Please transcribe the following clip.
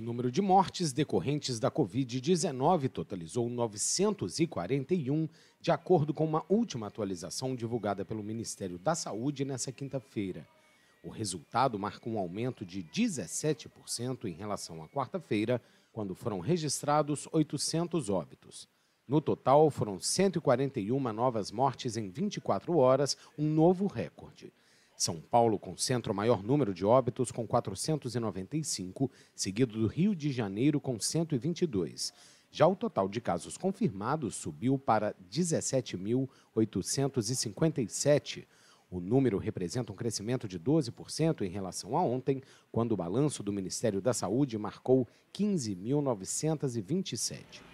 O número de mortes decorrentes da Covid-19 totalizou 941, de acordo com uma última atualização divulgada pelo Ministério da Saúde nesta quinta-feira. O resultado marca um aumento de 17% em relação à quarta-feira, quando foram registrados 800 óbitos. No total, foram 141 novas mortes em 24 horas, um novo recorde. São Paulo concentra o maior número de óbitos, com 495, seguido do Rio de Janeiro, com 122. Já o total de casos confirmados subiu para 17.857. O número representa um crescimento de 12% em relação a ontem, quando o balanço do Ministério da Saúde marcou 15.927.